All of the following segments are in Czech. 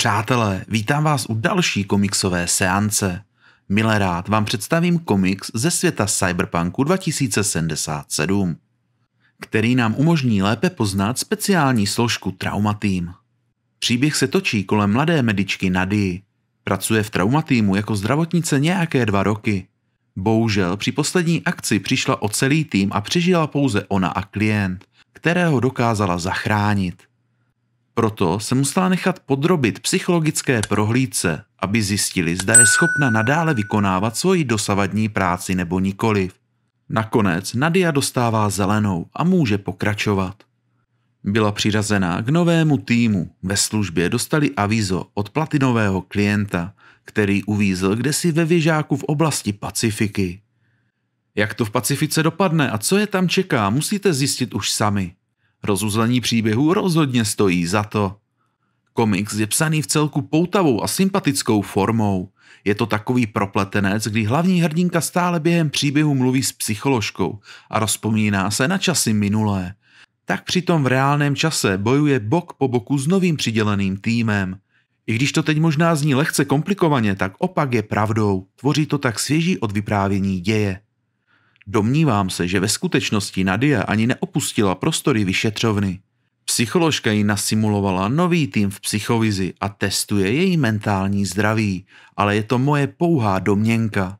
Přátelé, vítám vás u další komiksové seance. Milé rád vám představím komiks ze světa Cyberpunku 2077, který nám umožní lépe poznat speciální složku Traumatým. Příběh se točí kolem mladé medičky Nady. Pracuje v Traumatýmu jako zdravotnice nějaké dva roky. Bohužel při poslední akci přišla o celý tým a přežila pouze ona a klient, kterého dokázala zachránit. Proto se musela nechat podrobit psychologické prohlídce, aby zjistili, zda je schopna nadále vykonávat svoji dosavadní práci nebo nikoliv. Nakonec Nadia dostává zelenou a může pokračovat. Byla přirazená k novému týmu. Ve službě dostali avízo od platinového klienta, který uvízl kdesi ve věžáku v oblasti Pacifiky. Jak to v Pacifice dopadne a co je tam čeká, musíte zjistit už sami. Rozuzlení příběhu rozhodně stojí za to. Komiks je psaný v celku poutavou a sympatickou formou. Je to takový propletenec, kdy hlavní hrdinka stále během příběhu mluví s psycholožkou a rozpomíná se na časy minulé. Tak přitom v reálném čase bojuje bok po boku s novým přiděleným týmem. I když to teď možná zní lehce komplikovaně, tak opak je pravdou. Tvoří to tak svěží od vyprávění děje. Domnívám se, že ve skutečnosti Nadia ani neopustila prostory vyšetřovny. Psycholožka ji nasimulovala nový tým v psychovizi a testuje její mentální zdraví, ale je to moje pouhá domněnka.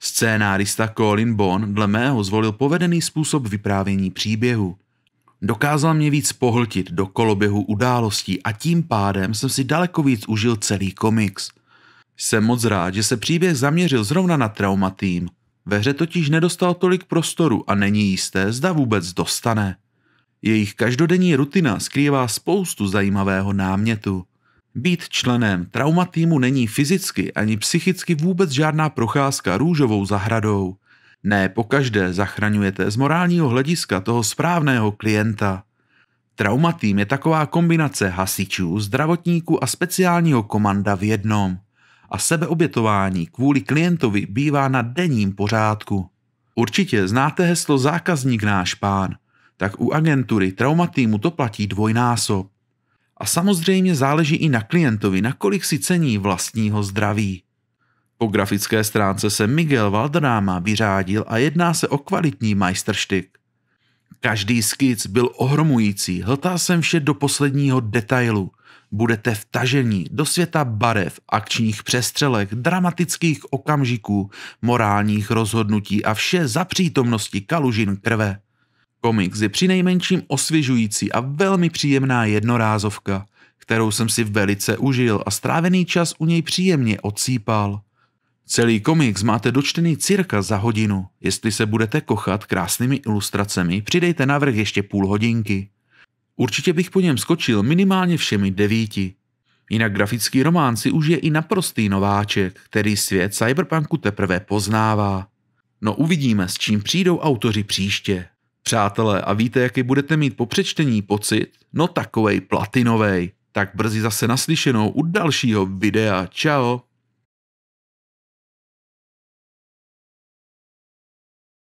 Scénárista Colin Bon dle mého zvolil povedený způsob vyprávění příběhu. Dokázal mě víc pohltit do koloběhu událostí a tím pádem jsem si daleko víc užil celý komiks. Jsem moc rád, že se příběh zaměřil zrovna na traumatým, ve hře totiž nedostal tolik prostoru a není jisté, zda vůbec dostane. Jejich každodenní rutina skrývá spoustu zajímavého námětu. Být členem trauma týmu není fyzicky ani psychicky vůbec žádná procházka růžovou zahradou. Ne pokaždé zachraňujete z morálního hlediska toho správného klienta. Traumatým je taková kombinace hasičů, zdravotníků a speciálního komanda v jednom – a sebeobětování kvůli klientovi bývá na denním pořádku. Určitě znáte heslo zákazník náš pán, tak u agentury Traumatýmu to platí dvojnásob. A samozřejmě záleží i na klientovi, nakolik si cení vlastního zdraví. Po grafické stránce se Miguel Valdráma vyřádil a jedná se o kvalitní majstrštyk. Každý skic byl ohromující, hltal jsem vše do posledního detailu. Budete vtaženi do světa barev, akčních přestřelek, dramatických okamžiků, morálních rozhodnutí a vše za přítomnosti kalužin krve. Komiks je přinejmenším osvěžující a velmi příjemná jednorázovka, kterou jsem si velice užil a strávený čas u něj příjemně odsýpal. Celý komiks máte dočtený cirka za hodinu. Jestli se budete kochat krásnými ilustracemi, přidejte navrh ještě půl hodinky. Určitě bych po něm skočil minimálně všemi devíti. Jinak grafický román si už je i naprostý nováček, který svět cyberpunku teprve poznává. No uvidíme, s čím přijdou autoři příště. Přátelé, a víte, jaký budete mít po přečtení pocit? No takovej platinovej. Tak brzy zase naslyšenou u dalšího videa. Čau.